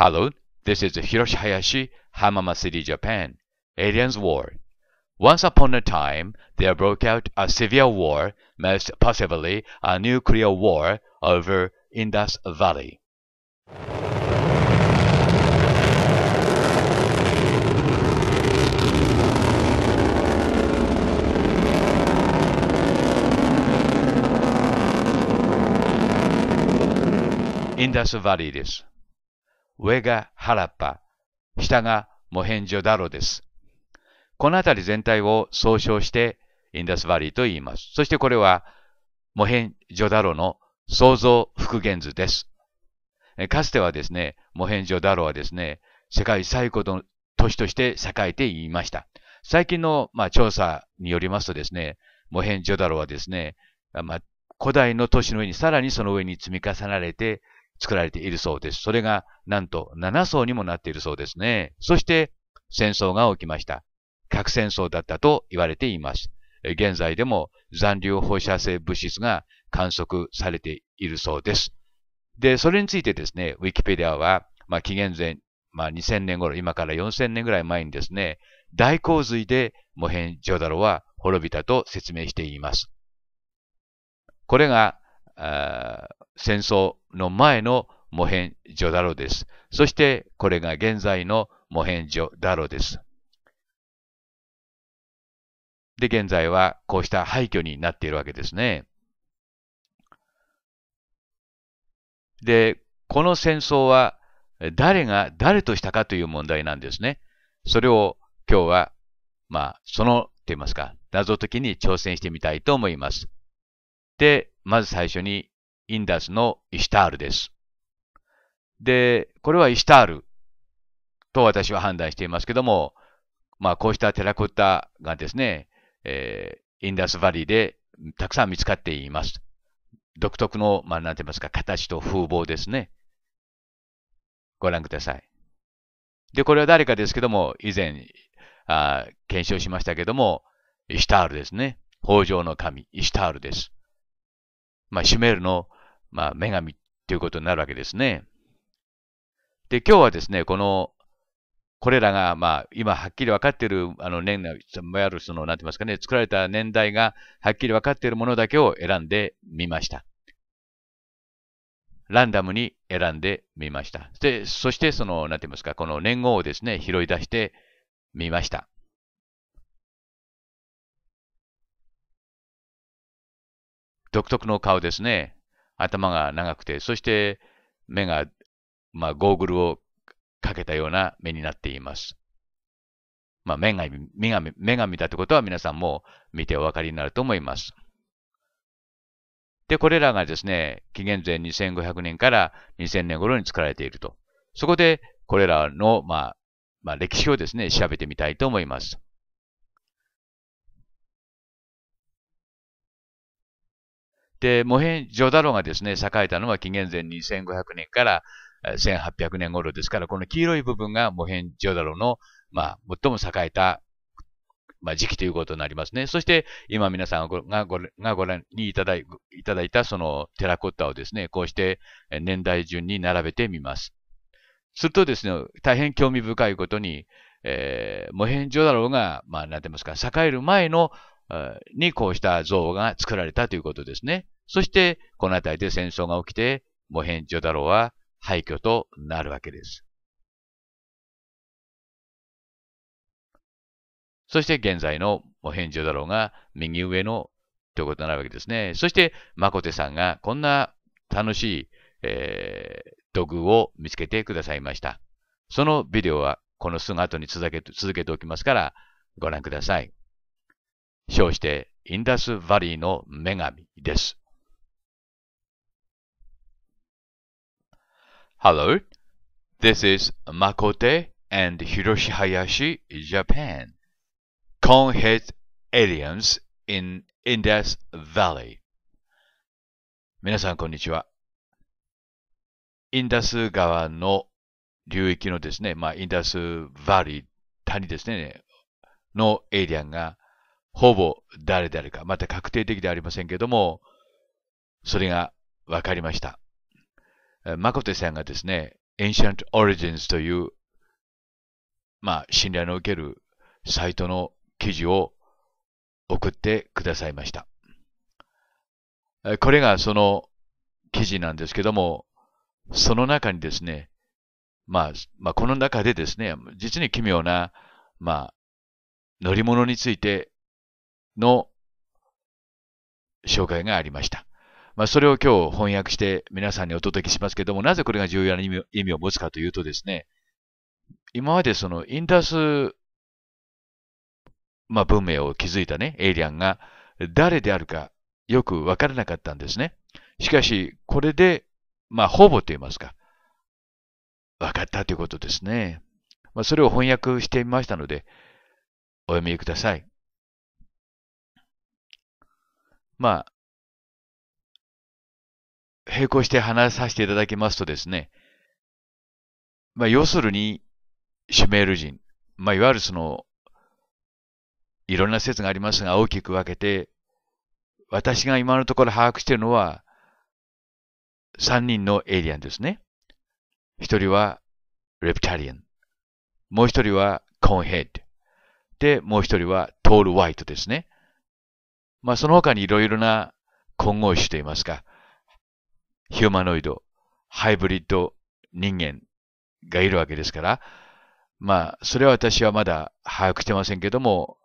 Hello, this is Hiroshi Hayashi, Hamama City, Japan. Aliens War. Once upon a time, there broke out a severe war, most possibly a nuclear war, over Indus Valley. Indus Valley です。上がハラッパ、下がモヘンジョダロです。この辺り全体を総称してインダスバリーと言います。そしてこれはモヘンジョダロの創造復元図です。かつてはですね、モヘンジョダロはですね、世界最古の都市として栄えていました。最近の、まあ、調査によりますとですね、モヘンジョダロはですね、まあ、古代の都市の上にさらにその上に積み重なれて作られているそうです。それがなんと7層にもなっているそうですね。そして戦争が起きました。核戦争だったと言われています。現在でも残留放射性物質が観測されているそうです。で、それについてですね、ウィキペディアは、まあ、紀元前、まあ、2000年頃、今から4000年ぐらい前にですね、大洪水でモヘンジョダロは滅びたと説明しています。これが、戦争の前のモヘンジョダロです。そしてこれが現在のモヘンジョダロです。で、現在はこうした廃墟になっているわけですね。で、この戦争は誰が誰としたかという問題なんですね。それを今日は、まあ、その、と言いますか、謎解きに挑戦してみたいと思います。で、まず最初にインダスのイシュタールです。で、これはイシュタールと私は判断していますけども、まあこうしたテラコッタがですね、えー、インダスバリーでたくさん見つかっています。独特の、まあなんて言いますか、形と風貌ですね。ご覧ください。で、これは誰かですけども、以前、あ検証しましたけども、イシュタールですね。北条の神、イシュタールです。まあ、シュメールのまあ、女神っていうことになるわけですね。で、今日はですね、この、これらが、まあ、今はっきり分かっている、あの、年代、いわゆるその、なんて言いますかね、作られた年代がはっきり分かっているものだけを選んでみました。ランダムに選んでみました。で、そしてその、なんて言いますか、この年号をですね、拾い出してみました。独特の顔ですね。頭が長くて、そして目が、まあ、ゴーグルをかけたような目になっています。まあ、目が、女神、目が見たいうことは皆さんも見てお分かりになると思います。で、これらがですね、紀元前2500年から2000年頃に作られていると。そこで、これらの、まあ、まあ、歴史をですね、調べてみたいと思います。で、モヘンジョダロがですね、栄えたのは紀元前2500年から1800年頃ですから、この黄色い部分がモヘンジョダロの、まあ、最も栄えた、まあ、時期ということになりますね。そして、今皆さんがごがご覧にいただいたいたそのテラコッタをですね、こうして年代順に並べてみます。するとですね、大変興味深いことに、えー、モヘンジョダロが、まあ、なんて言いますか、栄える前の、にこうした像が作られたということですね。そして、この辺りで戦争が起きて、モヘンジョダロは廃墟となるわけです。そして現在のモヘンジョダロが右上のということになるわけですね。そして、マコテさんがこんな楽しい、えー、土偶を見つけてくださいました。そのビデオはこのすぐ後に続け続けておきますからご覧ください。称してインダスバリーの女神です。Hello, this is Makote and Hiroshi Hayashi, Japan. Kong hit aliens in Indus Valley. 皆さん、こんにちは。インダス川の流域のですね、まあ、インダスバリー、谷ですね、のエイリアンが、ほぼ誰であるか、また確定的ではありませんけども、それがわかりました。誠さんがですね、Ancient Origins という、まあ、信頼の受けるサイトの記事を送ってくださいました。これがその記事なんですけども、その中にですね、まあ、まあ、この中でですね、実に奇妙な、まあ、乗り物についての紹介がありました。まあ、それを今日翻訳して皆さんにお届けしますけども、なぜこれが重要な意味を持つかというとですね、今までそのインダス、まあ、文明を築いたね、エイリアンが誰であるかよくわからなかったんですね。しかし、これで、まあ、ほぼと言いますか、分かったということですね。まあ、それを翻訳してみましたので、お読みください。まあ、並行して話させていただきますとですね、まあ、要するに、シュメール人、まあ、いわゆるその、いろんな説がありますが、大きく分けて、私が今のところ把握しているのは、3人のエイリアンですね。1人はレプタリアン。もう1人はコーンヘッド。で、もう1人はトール・ワイトですね。まあ、その他にいろいろな混合種といいますか、ヒューマノイド、ハイブリッド人間がいるわけですから、まあ、それは私はまだ把握してませんけども、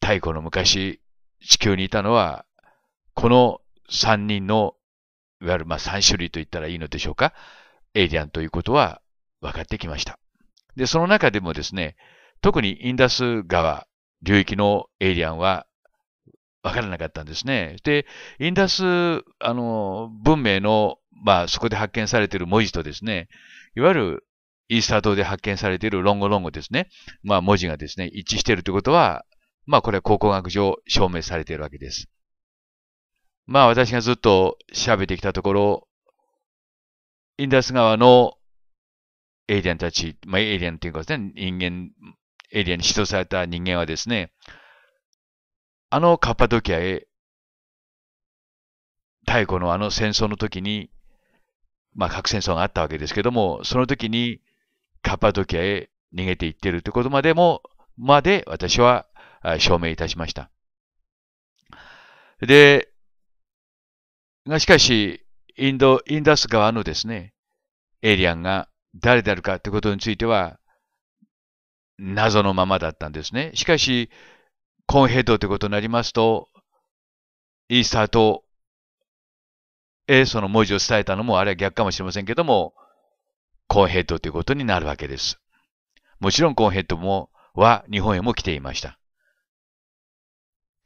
太古の昔、地球にいたのは、この三人の、いわゆるまあ三種類と言ったらいいのでしょうか、エイリアンということは分かってきました。で、その中でもですね、特にインダス川流域のエイリアンはわからなかったんですね。で、インダス、あの、文明の、まあ、そこで発見されている文字とですね、いわゆるイースター島で発見されている論語論語ですね。まあ、文字がですね、一致しているということは、まあ、これは考古学上証明されているわけです。まあ、私がずっと調べてきたところ、インダス川のエイリアンたち、まあ、エイリアンというかですね、人間、エイリアンに指導された人間はですね、あのカッパドキアへ、太古のあの戦争の時に、まあ核戦争があったわけですけども、その時にカッパドキアへ逃げていってるってことまでも、まで私は証明いたしました。で、がしかし、インド、インダス側のですね、エイリアンが誰であるかってことについては、謎のままだったんですね。しかし、コーンヘッドということになりますと、イースターと、え、その文字を伝えたのも、あれは逆かもしれませんけども、コーンヘッドということになるわけです。もちろんコーンヘッドも、は日本へも来ていました。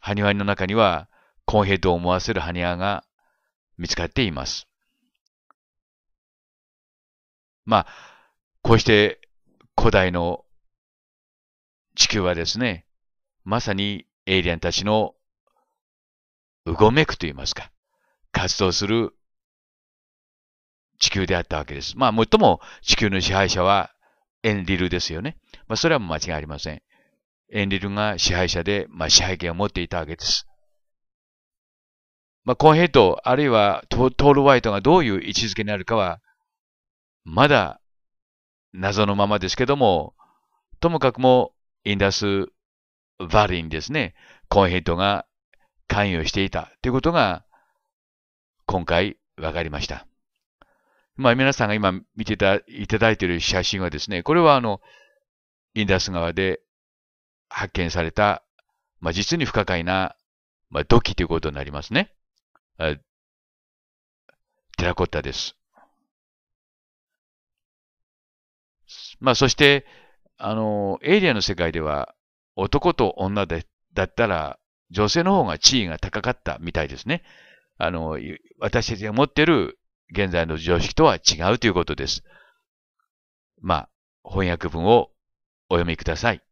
埴輪の中には、コーンヘッドを思わせる埴輪が見つかっています。まあ、こうして古代の地球はですね、まさにエイリアンたちのうごめくと言いますか、活動する地球であったわけです。まあ、もっとも地球の支配者はエンリルですよね。まあ、それは間違いありません。エンリルが支配者で、まあ、支配権を持っていたわけです。まあ、コンヘイト、あるいはトール・ワイトがどういう位置づけになるかは、まだ謎のままですけども、ともかくもインダスバリにですね、コンヘイトが関与していたということが、今回分かりました。まあ、皆さんが今見ていただいている写真はですね、これはあの、インダス川で発見された、まあ、実に不可解な、まあ、土器ということになりますね。テラコッタです。まあ、そして、あの、エイリアの世界では、男と女でだったら、女性の方が地位が高かったみたいですね。あの、私たちが持っている現在の常識とは違うということです。まあ、翻訳文をお読みください。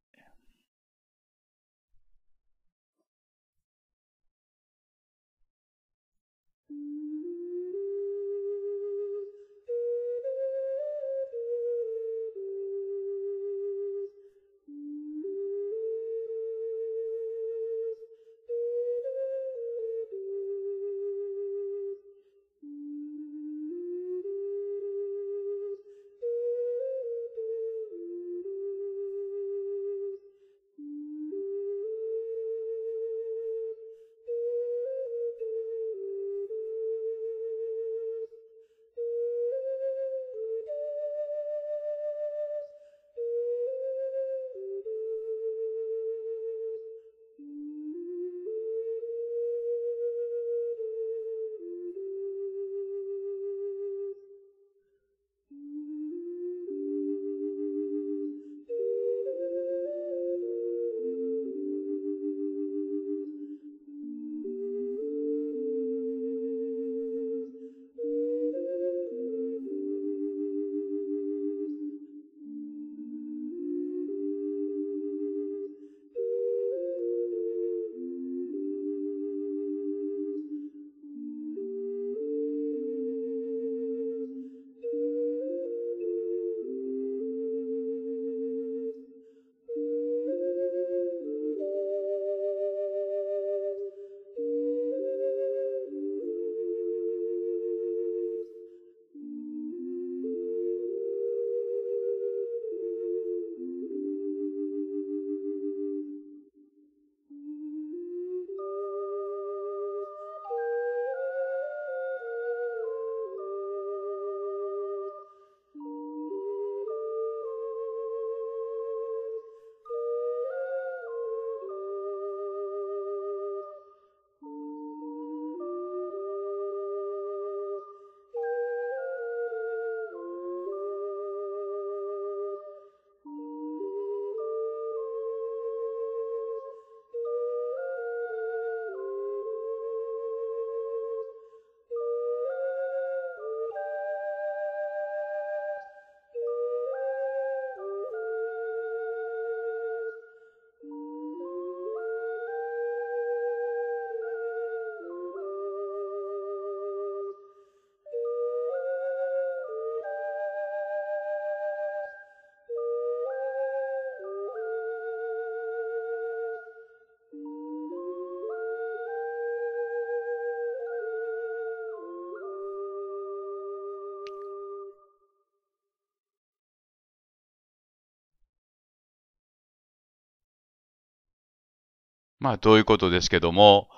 まあ、どういうことですけども、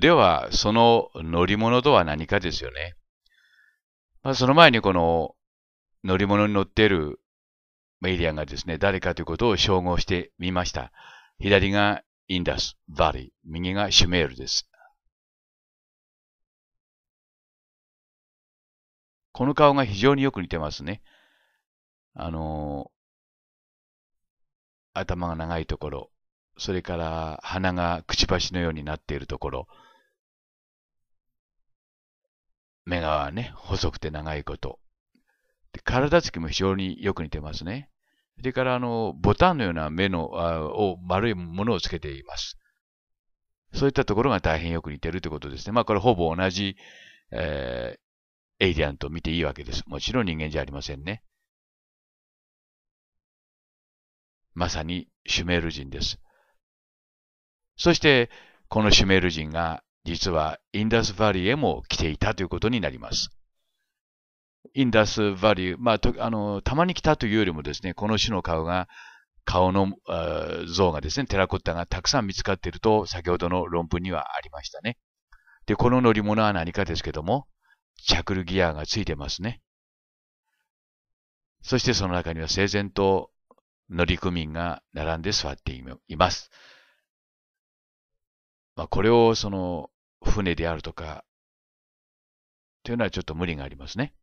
では、その乗り物とは何かですよね。まあ、その前にこの乗り物に乗っているエイリアンがですね、誰かということを称号してみました。左がインダス、バリ、右がシュメールです。この顔が非常によく似てますね。あのー、頭が長いところ、それから鼻がくちばしのようになっているところ、目がね、細くて長いこと。で体つきも非常によく似てますね。それからあの、ボタンのような目の、あを、丸いものをつけています。そういったところが大変よく似てるということですね。まあこれほぼ同じ、えー、エイリアンと見ていいわけです。もちろん人間じゃありませんね。まさにシュメール人です。そして、このシュメール人が実はインダスバリへも来ていたということになります。インダスバリエ。ー、まあ、あの、たまに来たというよりもですね、この種の顔が、顔の像がですね、テラコッタがたくさん見つかっていると、先ほどの論文にはありましたね。で、この乗り物は何かですけども、チャクルギアがついてますね。そしてその中には整然と乗組員が並んで座っています。まあ、これをその船であるとか、というのはちょっと無理がありますね。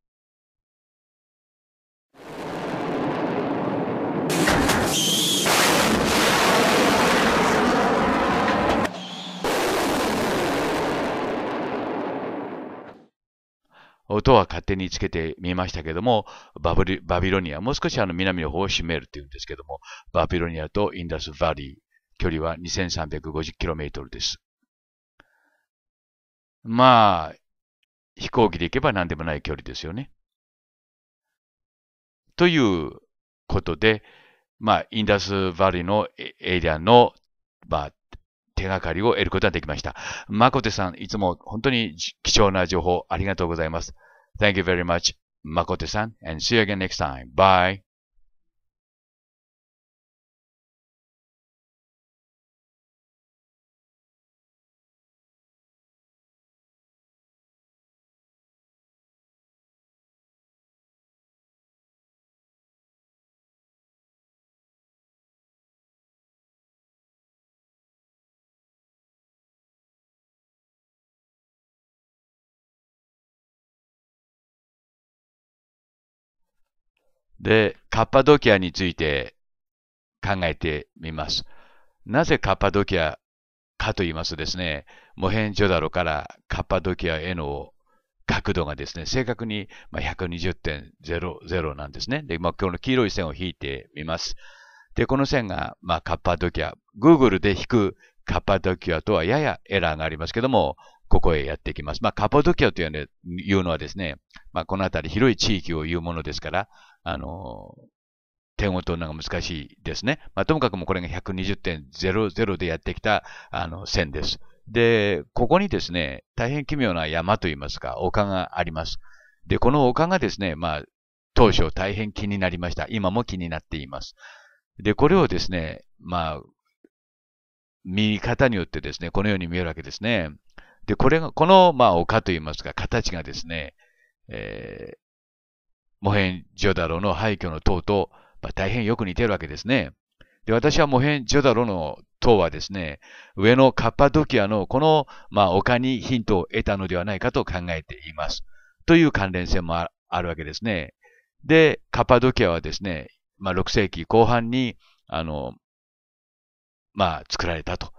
音は勝手につけてみましたけども、バブリバビロニア、もう少しあの南の方を占めるっていうんですけども、バビロニアとインダス・バリー、距離は 2350km です。まあ、飛行機で行けば何でもない距離ですよね。ということで、まあ、インダスバリのエリアの、まあ、手がかりを得ることができました。マコテさん、いつも本当に貴重な情報ありがとうございます。Thank you very much, マコテさん。And see you again next time. Bye. で、カッパドキアについて考えてみます。なぜカッパドキアかと言いますとですね、モヘンジョダロからカッパドキアへの角度がですね、正確に120.00なんですね。で、まあ、この黄色い線を引いてみます。で、この線が、まあ、カッパドキア。Google で引くカッパドキアとはややエラーがありますけども、ここへやってきます。まあ、カポドキアというのはですね、まあ、この辺り広い地域を言うものですから、あの、点を取るのが難しいですね。まあ、ともかくもこれが120.00でやってきた、あの、線です。で、ここにですね、大変奇妙な山といいますか、丘があります。で、この丘がですね、まあ、当初大変気になりました。今も気になっています。で、これをですね、まあ、見方によってですね、このように見えるわけですね。で、これが、この、まあ、丘といいますか、形がですね、えー、モヘン・ジョダロの廃墟の塔と、まあ、大変よく似てるわけですね。で、私はモヘン・ジョダロの塔はですね、上のカッパドキアのこの、まあ、丘にヒントを得たのではないかと考えています。という関連性もあるわけですね。で、カッパドキアはですね、まあ、6世紀後半に、あの、まあ、作られたと。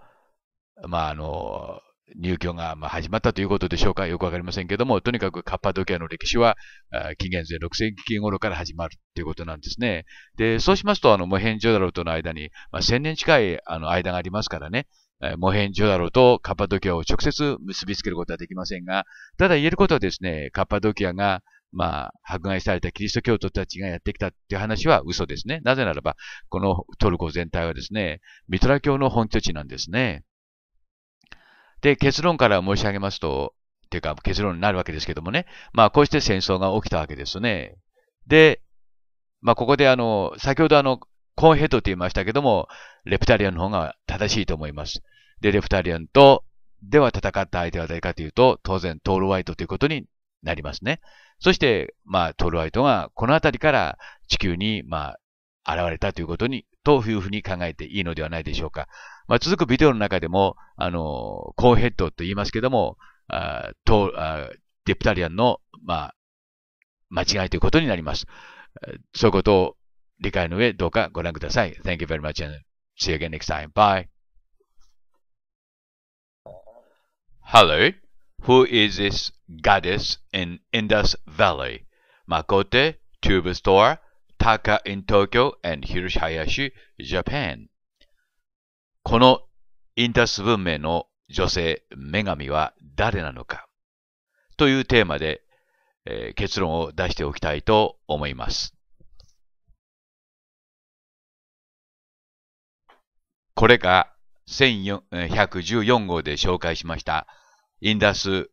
まあ、あの、入居がま始まったということでしょうか、よくわかりませんけども、とにかくカッパドキアの歴史は、紀元前6世紀頃から始まるということなんですね。で、そうしますと、あの、モヘンジョダロとの間に、まあ、1000年近いあの間がありますからね、モヘンジョダロとカッパドキアを直接結びつけることはできませんが、ただ言えることはですね、カッパドキアが、まあ、迫害されたキリスト教徒たちがやってきたっていう話は嘘ですね。なぜならば、このトルコ全体はですね、ミトラ教の本拠地なんですね。で、結論から申し上げますと、とていうか結論になるわけですけどもね。まあ、こうして戦争が起きたわけですね。で、まあ、ここであの、先ほどあの、コンヘッドと言いましたけども、レプタリアンの方が正しいと思います。で、レプタリアンと、では戦った相手は誰かというと、当然トールワイトということになりますね。そして、まあ、トールワイトがこの辺りから地球に、まあ、現れたということにというふうに考えていいのではないでしょうか。まあ、続くビデオの中でも、あの、コーヘッドと言いますけども、あとあデプタリアンの、まあ、間違いということになります。そういうことを理解の上、どうかご覧ください。Thank you very much and see you again next time. Bye. Hello. Who is this goddess in Indus Valley? Makote, Tube Store, タ a in Tokyo and Hiroshihayashi, Japan このインダス文明の女性、女神は誰なのかというテーマで、えー、結論を出しておきたいと思います。これが1114号で紹介しましたインダス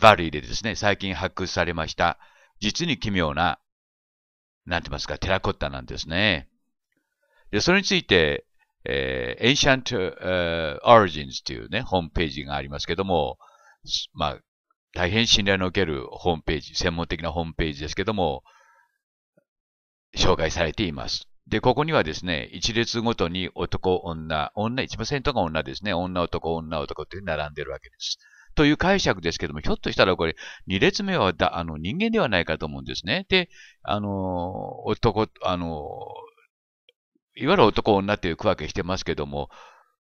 バリーでですね、最近発掘されました実に奇妙ななんて言いますか、テラコッタなんですね。で、それについて、えー、Ancient、uh, Origins というね、ホームページがありますけども、まあ、大変信頼のおけるホームページ、専門的なホームページですけども、紹介されています。で、ここにはですね、一列ごとに男、女、女、1%が女ですね、女、男、女、男という並んでるわけです。という解釈ですけども、ひょっとしたらこれ、二列目はだあの人間ではないかと思うんですね。で、あの、男、あの、いわゆる男女という区分けしてますけども、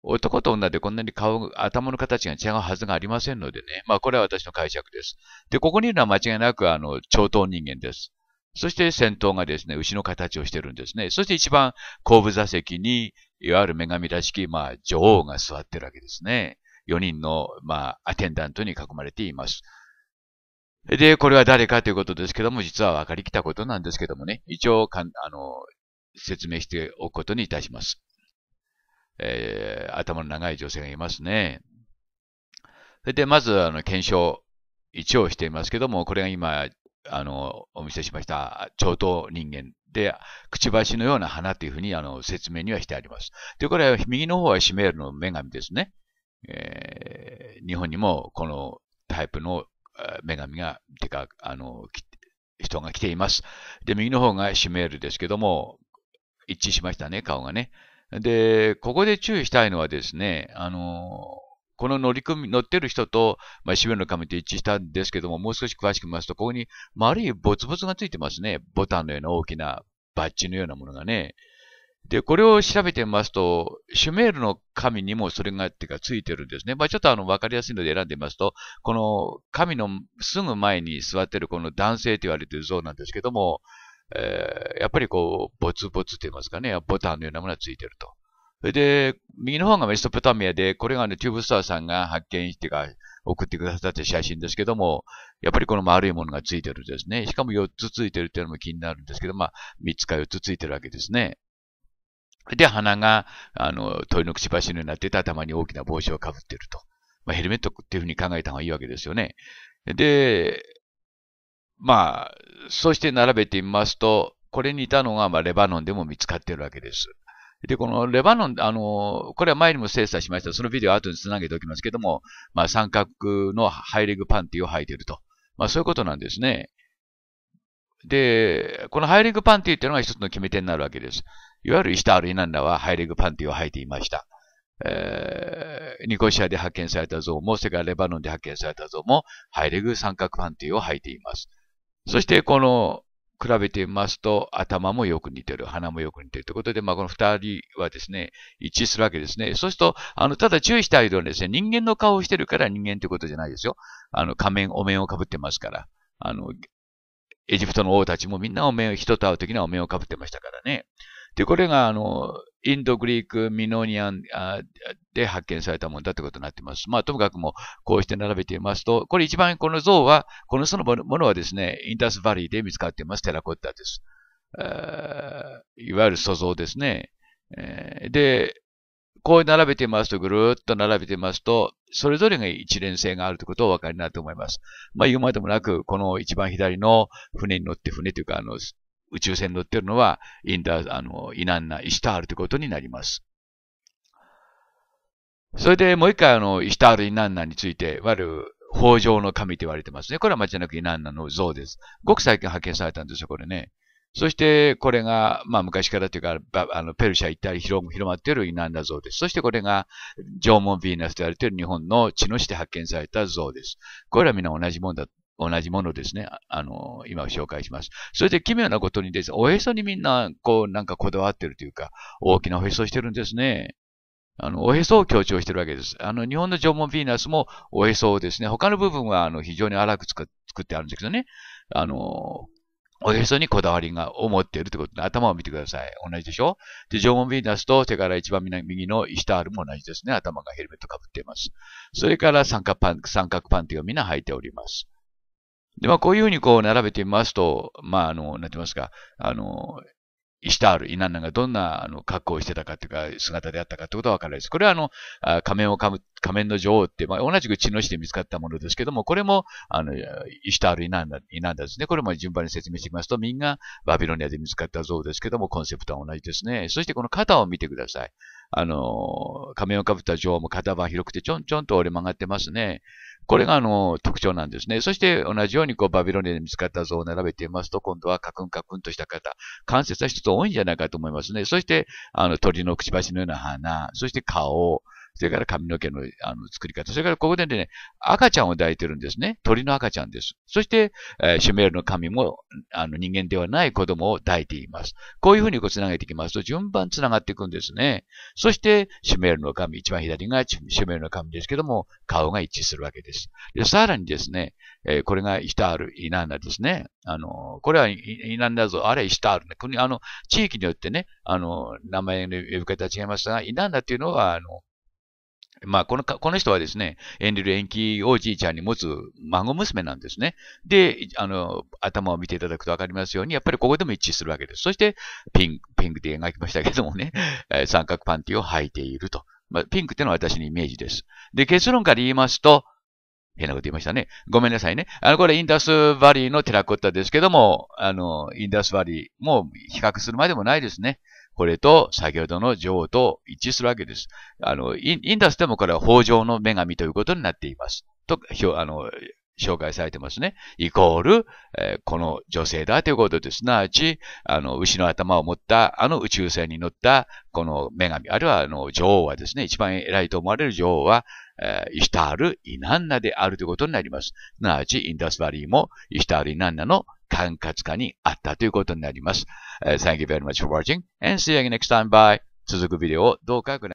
男と女でこんなに顔、頭の形が違うはずがありませんのでね。まあ、これは私の解釈です。で、ここにいるのは間違いなく、あの、超党人間です。そして先頭がですね、牛の形をしてるんですね。そして一番後部座席に、いわゆる女神らしき、まあ、女王が座ってるわけですね。4人の、まあ、アテンダントに囲まれています。で、これは誰かということですけども、実は分かりきたことなんですけどもね、一応かん、あの、説明しておくことにいたします。えー、頭の長い女性がいますね。それで、まず、あの、検証1をしていますけども、これが今、あの、お見せしました、超等人間で、くちばしのような花というふうに、あの、説明にはしてあります。で、これは右の方はシメールの女神ですね。えー、日本にもこのタイプの女神が、てか、あの、人が来ています。で、右の方がシュメールですけども、一致しましたね、顔がね。で、ここで注意したいのはですね、あの、この乗り組み、乗ってる人と、まあ、シュメールの神と一致したんですけども、もう少し詳しく見ますと、ここに丸いボツボツがついてますね。ボタンのような大きなバッジのようなものがね。で、これを調べてみますと、シュメールの神にもそれがってかついてるんですね。まあ、ちょっとあのわかりやすいので選んでみますと、この神のすぐ前に座ってるこの男性と言われてる像なんですけども、えー、やっぱりこう、ボツボツと言いますかね、ボタンのようなものがついてると。それで、右の方がメソポタミアで、これがね、チューブスターさんが発見してか、送ってくださった写真ですけども、やっぱりこの丸いものがついてるんですね。しかも4つついてるっていうのも気になるんですけど、まあ、3つか4つついてるわけですね。で、鼻が、あの、鳥のくちばしのようになってて、頭に大きな帽子をかぶってると。まあ、ヘルメットっていうふうに考えた方がいいわけですよね。で、まあ、そして並べてみますと、これにいたのが、まあ、レバノンでも見つかってるわけです。で、このレバノン、あの、これは前にも精査しました。そのビデオは後につなげておきますけども、まあ、三角のハイレグパンティを履いていると。まあ、そういうことなんですね。で、このハイレグパンティっていうのが一つの決め手になるわけです。いわゆるイシタール・イナンナはハイレグパンティを履いていました。えー、ニコシアで発見された像も、世界レバノンで発見された像も、ハイレグ三角パンティを履いています。そして、この、比べてみますと、頭もよく似てる、鼻もよく似てるということで、まあ、この二人はですね、一致するわけですね。そうすると、あの、ただ注意したいのはですね、人間の顔をしてるから人間ということじゃないですよ。あの、仮面、お面をかぶってますから。あの、エジプトの王たちもみんなお面を、人と会う時にはお面をかぶってましたからね。で、これが、あの、インド、グリーク、ミノニアンで発見されたものだということになっています。まあ、ともかくもこうして並べてみますと、これ一番この像は、この人のものはですね、インダスバリーで見つかっています、テラコッタです。いわゆる塑像ですね。で、こう並べてみますと、ぐるっと並べてみますと、それぞれが一連性があるということをお分かりになると思います。まあ、言うまでもなく、この一番左の船に乗って、船というか、あの、宇宙船に乗ってるのは、インダ、あの、イナンナ、イシタールということになります。それでもう一回、あの、イシタール、イナンナについて、いわゆる、法上の神と言われてますね。これは間違いなくイナンナの像です。ごく最近発見されたんですよ、これね。そして、これが、まあ、昔からというか、あのペルシャ一帯広広まっているイナンダ像です。そして、これが、縄文ヴィーナスと言われている日本の地の市で発見された像です。これは皆同じもんだ、同じものですね。あの、今紹介します。それで奇妙なことにですね、おへそにみんな、こう、なんかこだわってるというか、大きなおへそしてるんですね。あの、おへそを強調してるわけです。あの、日本の縄文ヴィーナスもおへそをですね、他の部分は、あの、非常に荒く作ってあるんですけどね。あの、おへそにこだわりが思っているってことで、頭を見てください。同じでしょで、縄文ヴィーナスと手から一番右のイシタールも同じですね。頭がヘルメットかぶっています。それから三角パン、三角パンティがみんな履いております。で、まあ、こういうふうにこう並べてみますと、まあ、あの、なんて言いますか、あの、イシタール、イナンナがどんなあの格好をしてたかというか、姿であったかということはわからないです。これはあの、仮面をかむ、仮面の女王って、まあ、同じく血の死で見つかったものですけども、これも、あの、イシタール、イナンナ、イナンナですね。これも順番に説明していきますと、みんなバビロニアで見つかった像ですけども、コンセプトは同じですね。そしてこの肩を見てください。あの、仮面をかぶった女王も肩番広くてちょんちょんと折れ曲がってますね。これがあの特徴なんですね。そして同じようにこうバビロニアで見つかった像を並べていますと、今度はカクンカクンとした方、関節は一つ多いんじゃないかと思いますね。そして、あの鳥のくちばしのような鼻、そして顔、それから髪の毛のあの作り方、それからここでね、赤ちゃんを抱いてるんですね。鳥の赤ちゃんです。そして、えー、シュメールの神もあの人間ではない子供を抱いています。こういうふうにこう繋げていきますと、順番繋がっていくんですね。そして、シュメールの神、一番左がシュメールの神ですけども、顔が一致するわけです。で、さらにですね、えー、これがイタール、イナンナですね。あの、これはイナンナ像、あれはイタールね。国、あの、地域によってね、あの、名前の呼び方は違いますが、イナンナっていうのは、あの、まあ、この、この人はですね、エンリル延期おじいちゃんに持つ孫娘なんですね。で、あの、頭を見ていただくとわかりますように、やっぱりここでも一致するわけです。そして、ピンク、ピンクで描きましたけどもね、え三角パンティを履いていると。まあ、ピンクってのは私のイメージです。で、結論から言いますと、変なこと言いましたね。ごめんなさいね。あの、これインダスバリーのテラコッタですけども、あの、インダスバリーも比較するまでもないですね。これと先ほどの女王と一致するわけです。あの、インダスでもこれは法上の女神ということになっています。と、あの、紹介されてますね。イコール、えー、この女性だということです。すなわち、あの、牛の頭を持った、あの宇宙船に乗った、この女神、あるいはあの、女王はですね、一番偉いと思われる女王は、イシタール・イナンナであるということになります。すなわち、インダスバリーもイシタール・イナンナの管轄下にあったということになります。thank you very much for watching and see you again next time. Bye. 続くビデオをどうかご覧